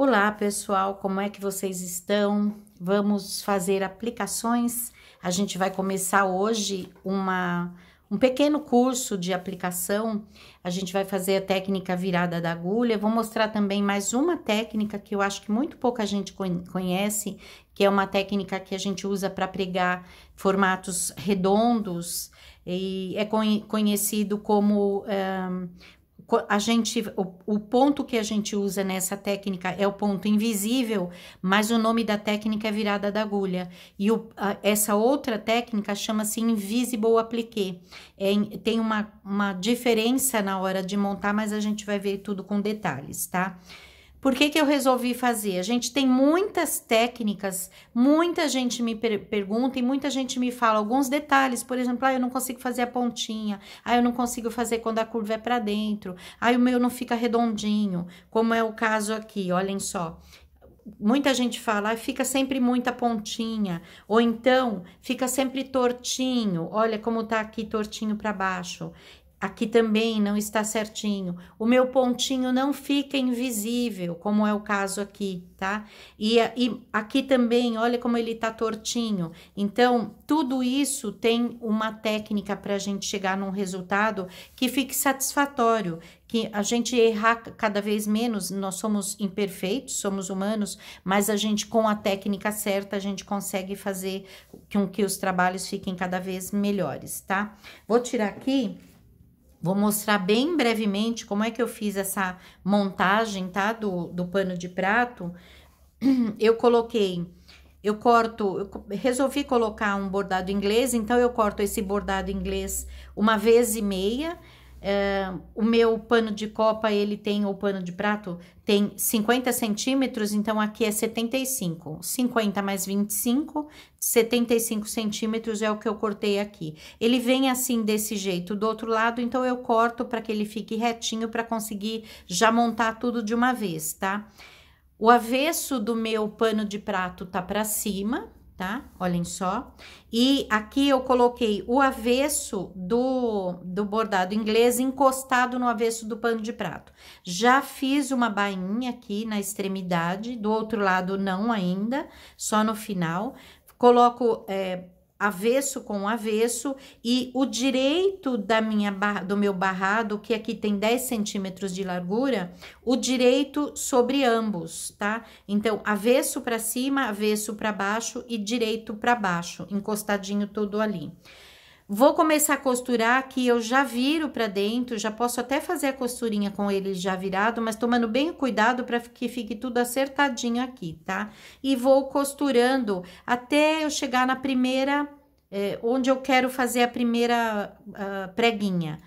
Olá, pessoal, como é que vocês estão? Vamos fazer aplicações. A gente vai começar hoje uma um pequeno curso de aplicação. A gente vai fazer a técnica virada da agulha. Vou mostrar também mais uma técnica que eu acho que muito pouca gente conhece, que é uma técnica que a gente usa para pregar formatos redondos e é conhecido como um, a gente, o, o, ponto que a gente usa nessa técnica é o ponto invisível, mas o nome da técnica é virada da agulha. E o, a, essa outra técnica chama-se Invisible Appliqué. É, tem uma, uma diferença na hora de montar, mas a gente vai ver tudo com detalhes, tá? Por que, que eu resolvi fazer? A gente tem muitas técnicas, muita gente me per pergunta e muita gente me fala alguns detalhes, por exemplo, ah, eu não consigo fazer a pontinha, ah, eu não consigo fazer quando a curva é para dentro, ah, o meu não fica redondinho, como é o caso aqui, olhem só. Muita gente fala, ah, fica sempre muita pontinha, ou então fica sempre tortinho, olha como tá aqui tortinho para baixo aqui também não está certinho. O meu pontinho não fica invisível, como é o caso aqui, tá? E, e aqui também, olha como ele está tortinho. Então, tudo isso tem uma técnica para a gente chegar num resultado que fique satisfatório, que a gente errar cada vez menos, nós somos imperfeitos, somos humanos, mas a gente com a técnica certa, a gente consegue fazer com que os trabalhos fiquem cada vez melhores, tá? Vou tirar aqui Vou mostrar bem brevemente como é que eu fiz essa montagem, tá? Do, do pano de prato. Eu coloquei, eu corto, eu resolvi colocar um bordado inglês, então eu corto esse bordado inglês uma vez e meia é, o meu pano de copa, ele tem, ou pano de prato, tem 50 centímetros, então aqui é 75. 50 mais 25, 75 centímetros é o que eu cortei aqui. Ele vem assim desse jeito do outro lado, então eu corto para que ele fique retinho para conseguir já montar tudo de uma vez, tá? O avesso do meu pano de prato tá para cima, tá? Olhem só. E aqui eu coloquei o avesso do, do bordado inglês encostado no avesso do pano de prato. Já fiz uma bainha aqui na extremidade, do outro lado não ainda, só no final. Coloco... É, avesso com avesso e o direito da minha do meu barrado, que aqui tem 10 centímetros de largura, o direito sobre ambos, tá? Então, avesso para cima, avesso para baixo e direito para baixo, encostadinho todo ali. Vou começar a costurar aqui, eu já viro para dentro, já posso até fazer a costurinha com ele já virado, mas tomando bem cuidado para que fique tudo acertadinho aqui, tá? E vou costurando até eu chegar na primeira, é, onde eu quero fazer a primeira uh, preguinha.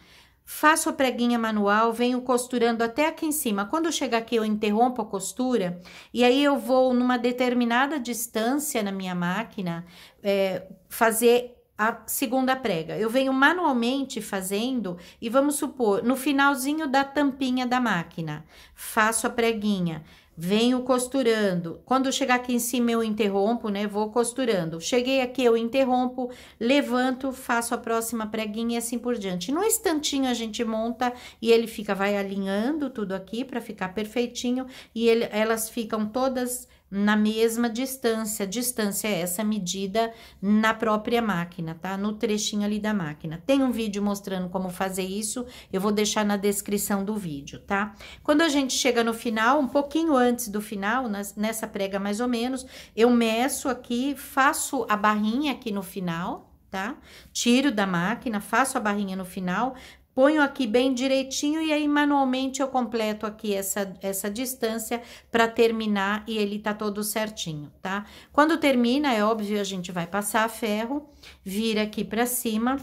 Faço a preguinha manual, venho costurando até aqui em cima. Quando chegar aqui, eu interrompo a costura e aí eu vou numa determinada distância na minha máquina é, fazer a segunda prega. Eu venho manualmente fazendo e vamos supor, no finalzinho da tampinha da máquina, faço a preguinha, venho costurando. Quando chegar aqui em cima eu interrompo, né? Vou costurando. Cheguei aqui eu interrompo, levanto, faço a próxima preguinha e assim por diante. No instantinho a gente monta e ele fica vai alinhando tudo aqui para ficar perfeitinho e ele, elas ficam todas na mesma distância. Distância é essa medida na própria máquina, tá? No trechinho ali da máquina. Tem um vídeo mostrando como fazer isso, eu vou deixar na descrição do vídeo, tá? Quando a gente chega no final, um pouquinho antes do final, nessa prega mais ou menos, eu meço aqui, faço a barrinha aqui no final, tá? Tiro da máquina, faço a barrinha no final, Ponho aqui bem direitinho e aí manualmente eu completo aqui essa, essa distância para terminar e ele tá todo certinho, tá? Quando termina, é óbvio, a gente vai passar a ferro, vira aqui para cima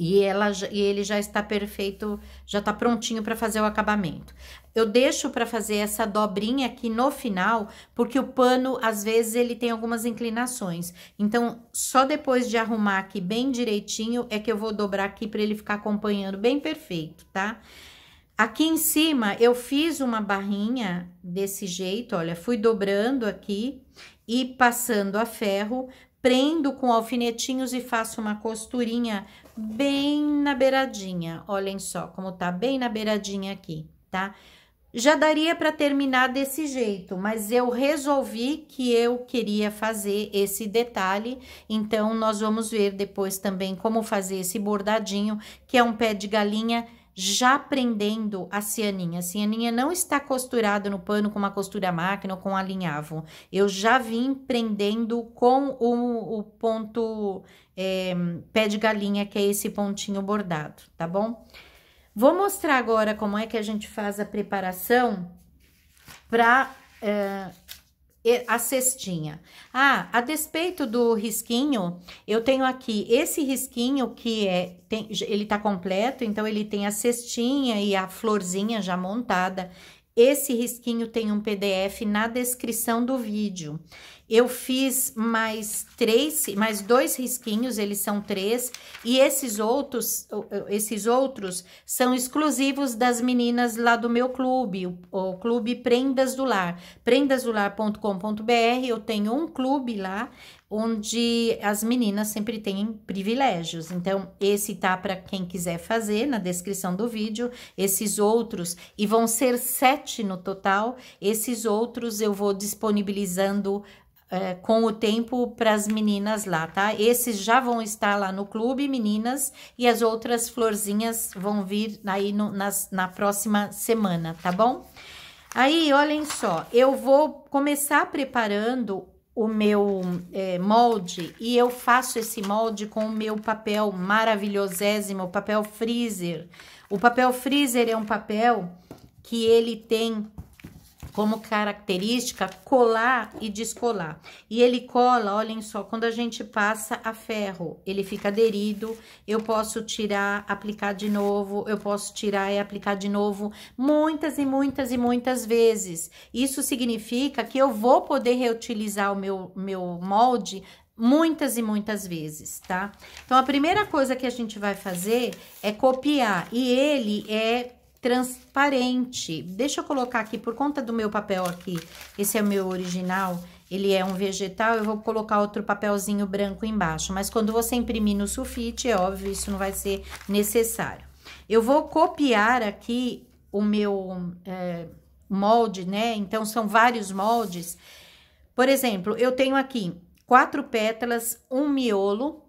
e, ela, e ele já está perfeito, já está prontinho para fazer o acabamento. Eu deixo para fazer essa dobrinha aqui no final, porque o pano, às vezes, ele tem algumas inclinações. Então, só depois de arrumar aqui bem direitinho, é que eu vou dobrar aqui para ele ficar acompanhando bem perfeito, tá? Aqui em cima, eu fiz uma barrinha desse jeito, olha, fui dobrando aqui e passando a ferro prendo com alfinetinhos e faço uma costurinha bem na beiradinha. Olhem só como tá bem na beiradinha aqui, tá? Já daria para terminar desse jeito, mas eu resolvi que eu queria fazer esse detalhe, então nós vamos ver depois também como fazer esse bordadinho, que é um pé de galinha já prendendo a cianinha. A cianinha não está costurada no pano com uma costura máquina ou com alinhavo. Eu já vim prendendo com o, o ponto é, pé de galinha, que é esse pontinho bordado, tá bom? Vou mostrar agora como é que a gente faz a preparação para... É, eh, a cestinha. Ah, a despeito do risquinho, eu tenho aqui esse risquinho que é tem, ele tá completo, então ele tem a cestinha e a florzinha já montada. Esse risquinho tem um PDF na descrição do vídeo. Eu fiz mais três, mais dois risquinhos, eles são três, e esses outros, esses outros são exclusivos das meninas lá do meu clube, o, o clube Prendas do Lar, prendasdolar.com.br. Eu tenho um clube lá onde as meninas sempre têm privilégios. Então, esse tá para quem quiser fazer na descrição do vídeo, esses outros, e vão ser sete no total, esses outros eu vou disponibilizando é, com o tempo para as meninas lá, tá? Esses já vão estar lá no clube, meninas, e as outras florzinhas vão vir aí no, nas, na próxima semana, tá bom? Aí, olhem só, eu vou começar preparando o meu é, molde e eu faço esse molde com o meu papel maravilhosésimo, papel freezer. O papel freezer é um papel que ele tem como característica colar e descolar. E ele cola, olhem só, quando a gente passa a ferro, ele fica aderido, eu posso tirar, aplicar de novo, eu posso tirar e aplicar de novo muitas e muitas e muitas vezes. Isso significa que eu vou poder reutilizar o meu, meu molde muitas e muitas vezes, tá? Então, a primeira coisa que a gente vai fazer é copiar, e ele é transparente. Deixa eu colocar aqui, por conta do meu papel aqui, esse é o meu original, ele é um vegetal, eu vou colocar outro papelzinho branco embaixo. Mas quando você imprimir no sulfite, é óbvio, isso não vai ser necessário. Eu vou copiar aqui o meu é, molde, né? Então, são vários moldes. Por exemplo, eu tenho aqui quatro pétalas, um miolo.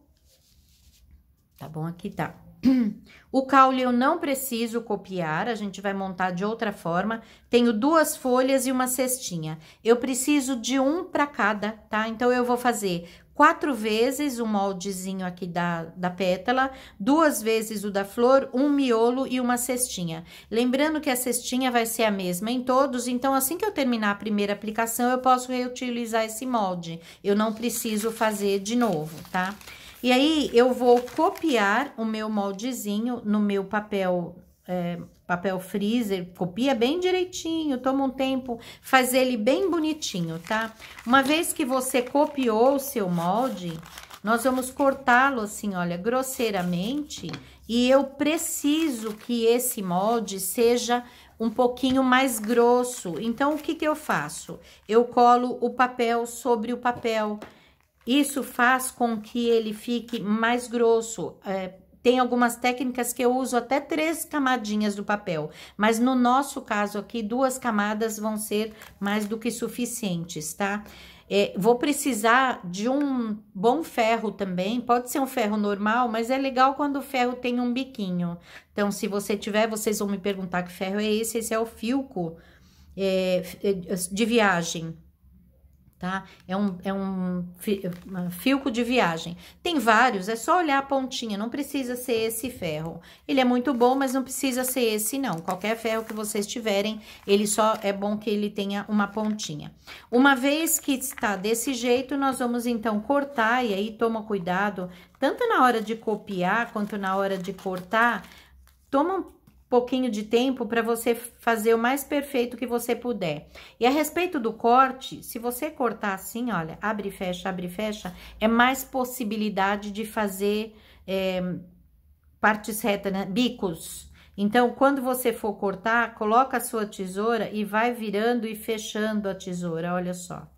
Tá bom? Aqui tá. O caule eu não preciso copiar, a gente vai montar de outra forma. Tenho duas folhas e uma cestinha. Eu preciso de um para cada, tá? Então, eu vou fazer quatro vezes o moldezinho aqui da, da pétala, duas vezes o da flor, um miolo e uma cestinha. Lembrando que a cestinha vai ser a mesma em todos, então assim que eu terminar a primeira aplicação, eu posso reutilizar esse molde. Eu não preciso fazer de novo, tá? Tá? E aí, eu vou copiar o meu moldezinho no meu papel, é, papel freezer, copia bem direitinho, toma um tempo, faz ele bem bonitinho, tá? Uma vez que você copiou o seu molde, nós vamos cortá-lo assim, olha, grosseiramente, e eu preciso que esse molde seja um pouquinho mais grosso. Então, o que que eu faço? Eu colo o papel sobre o papel, isso faz com que ele fique mais grosso. É, tem algumas técnicas que eu uso até três camadinhas do papel, mas no nosso caso aqui, duas camadas vão ser mais do que suficientes, tá? É, vou precisar de um bom ferro também, pode ser um ferro normal, mas é legal quando o ferro tem um biquinho. Então, se você tiver, vocês vão me perguntar que ferro é esse, esse é o Filco é, é de viagem, tá? É um, é um filco de viagem. Tem vários, é só olhar a pontinha, não precisa ser esse ferro. Ele é muito bom, mas não precisa ser esse, não. Qualquer ferro que vocês tiverem, ele só é bom que ele tenha uma pontinha. Uma vez que está desse jeito, nós vamos, então, cortar, e aí toma cuidado, tanto na hora de copiar, quanto na hora de cortar, toma pouquinho de tempo para você fazer o mais perfeito que você puder. E a respeito do corte, se você cortar assim, olha, abre e fecha, abre e fecha, é mais possibilidade de fazer é, partes retas, né? Bicos. Então, quando você for cortar, coloca a sua tesoura e vai virando e fechando a tesoura, olha só.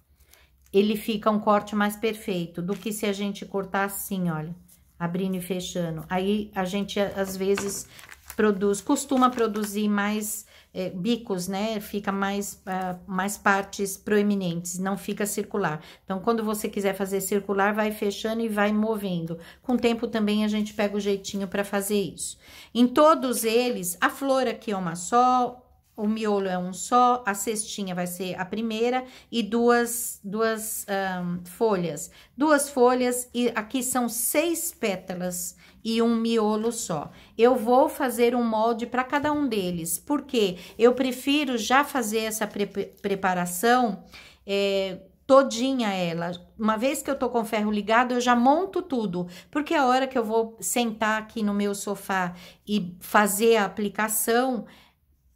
Ele fica um corte mais perfeito do que se a gente cortar assim, olha abrindo e fechando. Aí a gente às vezes produz, costuma produzir mais é, bicos, né? Fica mais, uh, mais partes proeminentes, não fica circular. Então, quando você quiser fazer circular, vai fechando e vai movendo. Com o tempo também a gente pega o jeitinho para fazer isso. Em todos eles, a flor aqui é uma só, o miolo é um só, a cestinha vai ser a primeira e duas, duas um, folhas. Duas folhas e aqui são seis pétalas e um miolo só. Eu vou fazer um molde para cada um deles, porque eu prefiro já fazer essa pre preparação é, todinha ela. Uma vez que eu tô com o ferro ligado, eu já monto tudo, porque é a hora que eu vou sentar aqui no meu sofá e fazer a aplicação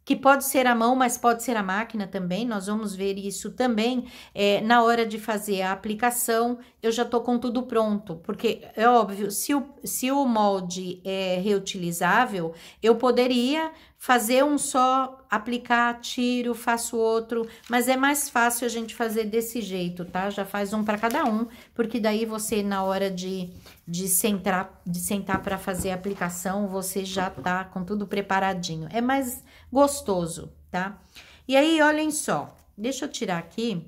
que pode ser a mão, mas pode ser a máquina também. Nós vamos ver isso também é, na hora de fazer a aplicação eu já tô com tudo pronto, porque é óbvio, se o, se o molde é reutilizável, eu poderia fazer um só, aplicar, tiro, faço outro, mas é mais fácil a gente fazer desse jeito, tá? Já faz um para cada um, porque daí você na hora de de sentar, de sentar para fazer a aplicação, você já tá com tudo preparadinho. É mais gostoso, tá? E aí, olhem só, deixa eu tirar aqui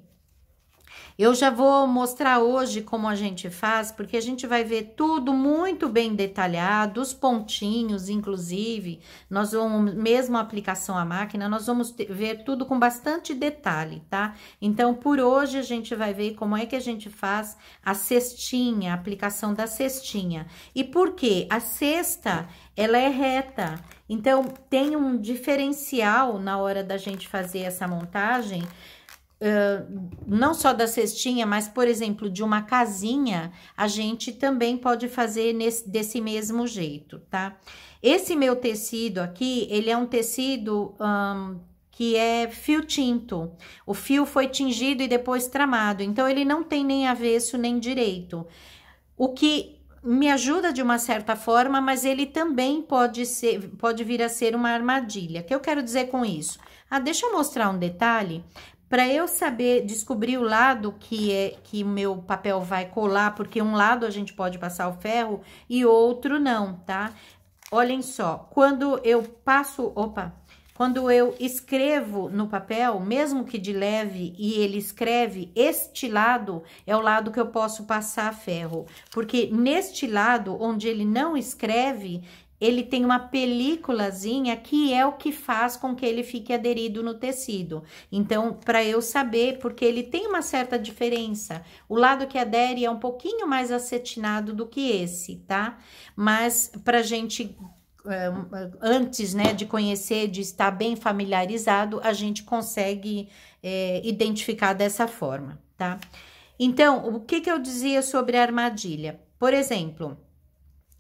eu já vou mostrar hoje como a gente faz, porque a gente vai ver tudo muito bem detalhado, os pontinhos, inclusive, nós vamos, mesmo a aplicação à máquina, nós vamos ver tudo com bastante detalhe, tá? Então, por hoje a gente vai ver como é que a gente faz a cestinha, a aplicação da cestinha. E por quê? A cesta, ela é reta, então tem um diferencial na hora da gente fazer essa montagem, não só da cestinha, mas, por exemplo, de uma casinha, a gente também pode fazer nesse, desse mesmo jeito, tá? Esse meu tecido aqui, ele é um tecido um, que é fio tinto. O fio foi tingido e depois tramado, então ele não tem nem avesso nem direito. O que me ajuda de uma certa forma, mas ele também pode ser, pode vir a ser uma armadilha. O que eu quero dizer com isso? Ah, deixa eu mostrar um detalhe para eu saber descobrir o lado que é que o meu papel vai colar, porque um lado a gente pode passar o ferro e outro não, tá? Olhem só, quando eu passo, opa, quando eu escrevo no papel, mesmo que de leve, e ele escreve, este lado é o lado que eu posso passar ferro. Porque neste lado, onde ele não escreve, ele tem uma películazinha que é o que faz com que ele fique aderido no tecido. Então, para eu saber, porque ele tem uma certa diferença, o lado que adere é um pouquinho mais acetinado do que esse, tá? Mas para gente eh, antes né, de conhecer, de estar bem familiarizado, a gente consegue é, identificar dessa forma, tá? Então, o que, que eu dizia sobre a armadilha? Por exemplo,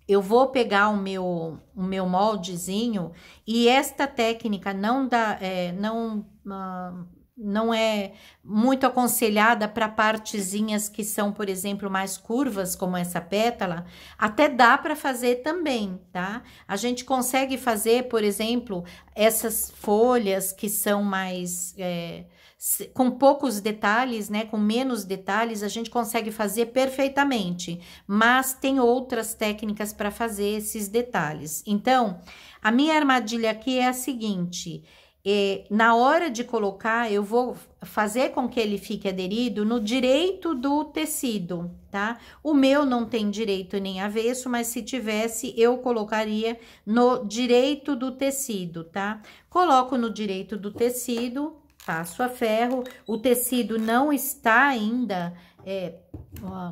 eu vou pegar o meu, o meu moldezinho e esta técnica não dá, é, não, uh, não é muito aconselhada para partezinhas que são, por exemplo, mais curvas, como essa pétala, até dá para fazer também, tá? A gente consegue fazer, por exemplo, essas folhas que são mais. É, com poucos detalhes, né, com menos detalhes, a gente consegue fazer perfeitamente, mas tem outras técnicas para fazer esses detalhes. Então, a minha armadilha aqui é a seguinte: é, na hora de colocar, eu vou fazer com que ele fique aderido no direito do tecido, tá? O meu não tem direito nem avesso, mas se tivesse, eu colocaria no direito do tecido, tá? Coloco no direito do tecido passo a ferro. O tecido não está ainda é,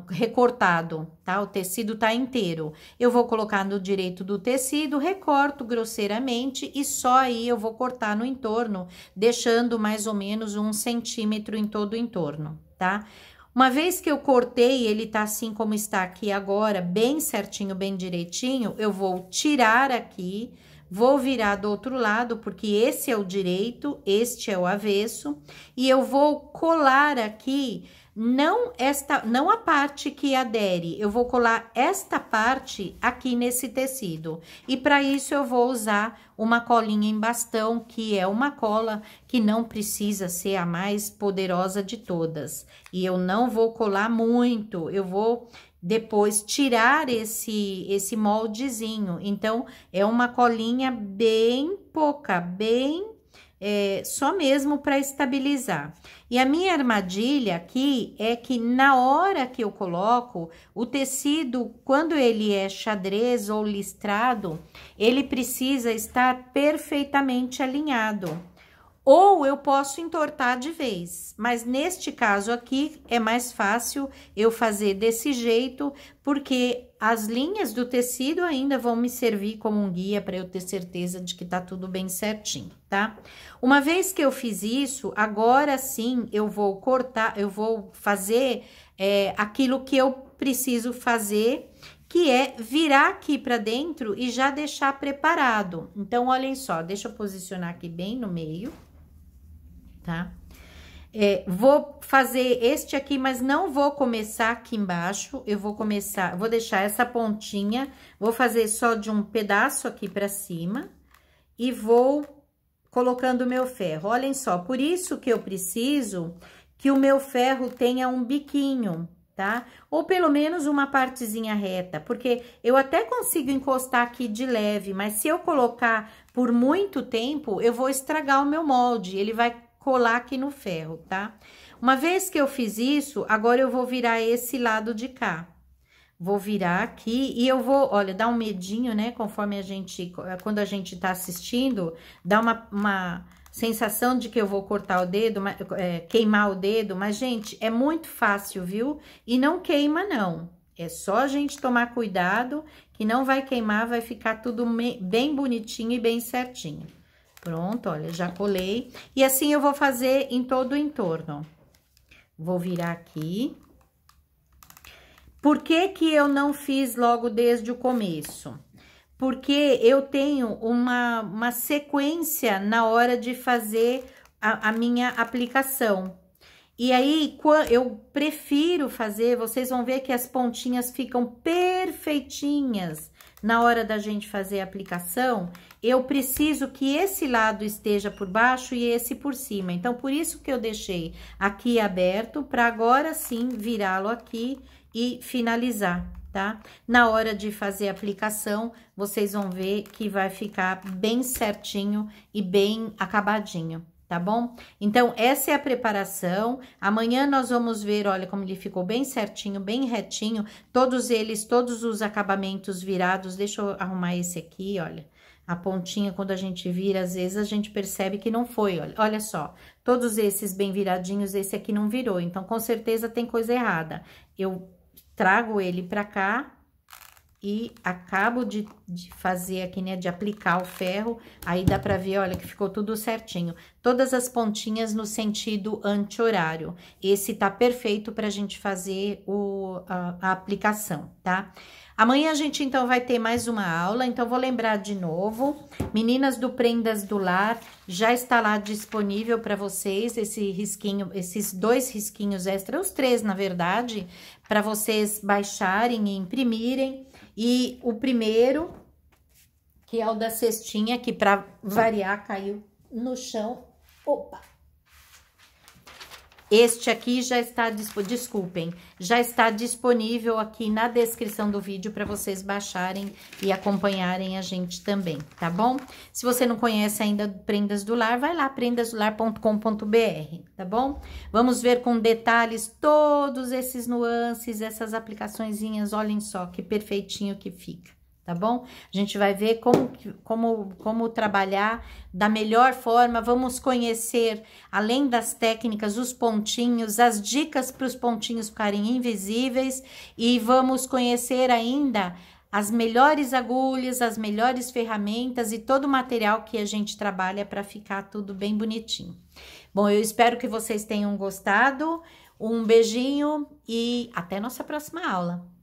recortado, tá? O tecido tá inteiro. Eu vou colocar no direito do tecido, recorto grosseiramente e só aí eu vou cortar no entorno, deixando mais ou menos um centímetro em todo o entorno, tá? Uma vez que eu cortei, ele tá assim como está aqui agora, bem certinho, bem direitinho, eu vou tirar aqui Vou virar do outro lado, porque esse é o direito, este é o avesso, e eu vou colar aqui não esta, não a parte que adere, eu vou colar esta parte aqui nesse tecido. E para isso eu vou usar uma colinha em bastão, que é uma cola que não precisa ser a mais poderosa de todas. E eu não vou colar muito, eu vou depois tirar esse esse moldezinho. Então, é uma colinha bem pouca, bem é, só mesmo para estabilizar. E a minha armadilha aqui é que na hora que eu coloco, o tecido, quando ele é xadrez ou listrado, ele precisa estar perfeitamente alinhado ou eu posso entortar de vez, mas neste caso aqui é mais fácil eu fazer desse jeito, porque as linhas do tecido ainda vão me servir como um guia para eu ter certeza de que tá tudo bem certinho, tá? Uma vez que eu fiz isso, agora sim eu vou cortar, eu vou fazer é, aquilo que eu preciso fazer que é virar aqui para dentro e já deixar preparado. Então, olhem só, deixa eu posicionar aqui bem no meio tá? É, vou fazer este aqui, mas não vou começar aqui embaixo. Eu vou começar, vou deixar essa pontinha, vou fazer só de um pedaço aqui pra cima e vou colocando o meu ferro. Olhem só, por isso que eu preciso que o meu ferro tenha um biquinho, tá? Ou pelo menos uma partezinha reta, porque eu até consigo encostar aqui de leve, mas se eu colocar por muito tempo, eu vou estragar o meu molde, ele vai colar aqui no ferro, tá? Uma vez que eu fiz isso, agora eu vou virar esse lado de cá. Vou virar aqui e eu vou, olha, dá um medinho, né? Conforme a gente, quando a gente tá assistindo, dá uma, uma sensação de que eu vou cortar o dedo, é, queimar o dedo. Mas, gente, é muito fácil, viu? E não queima, não. É só a gente tomar cuidado que não vai queimar, vai ficar tudo bem bonitinho e bem certinho. Pronto, olha, já colei. E assim eu vou fazer em todo o entorno. Vou virar aqui. Por que que eu não fiz logo desde o começo? Porque eu tenho uma, uma sequência na hora de fazer a, a minha aplicação. E aí, eu prefiro fazer, vocês vão ver que as pontinhas ficam perfeitinhas na hora da gente fazer a aplicação, eu preciso que esse lado esteja por baixo e esse por cima. Então, por isso que eu deixei aqui aberto, para agora sim virá-lo aqui e finalizar, tá? Na hora de fazer a aplicação, vocês vão ver que vai ficar bem certinho e bem acabadinho tá bom? Então, essa é a preparação. Amanhã nós vamos ver, olha como ele ficou bem certinho, bem retinho. Todos eles, todos os acabamentos virados. Deixa eu arrumar esse aqui, olha. A pontinha, quando a gente vira, às vezes a gente percebe que não foi, olha, olha só. Todos esses bem viradinhos, esse aqui não virou. Então, com certeza tem coisa errada. Eu trago ele pra cá, e acabo de, de, fazer aqui, né, de aplicar o ferro, aí dá pra ver, olha, que ficou tudo certinho. Todas as pontinhas no sentido anti-horário. Esse tá perfeito pra gente fazer o, a, a aplicação, tá? Amanhã a gente, então, vai ter mais uma aula, então vou lembrar de novo. Meninas do Prendas do Lar, já está lá disponível para vocês esse risquinho, esses dois risquinhos extra, os três, na verdade, para vocês baixarem e imprimirem e o primeiro, que é o da cestinha, que para variar caiu no chão. Opa! Este aqui já está, desculpem, já está disponível aqui na descrição do vídeo para vocês baixarem e acompanharem a gente também, tá bom? Se você não conhece ainda Prendas do Lar, vai lá, prendasdolar.com.br, tá bom? Vamos ver com detalhes todos esses nuances, essas aplicaçõezinhas, olhem só que perfeitinho que fica tá bom? A gente vai ver como, como, como trabalhar da melhor forma. Vamos conhecer, além das técnicas, os pontinhos, as dicas para os pontinhos ficarem invisíveis e vamos conhecer ainda as melhores agulhas, as melhores ferramentas e todo o material que a gente trabalha para ficar tudo bem bonitinho. Bom, eu espero que vocês tenham gostado. Um beijinho e até nossa próxima aula.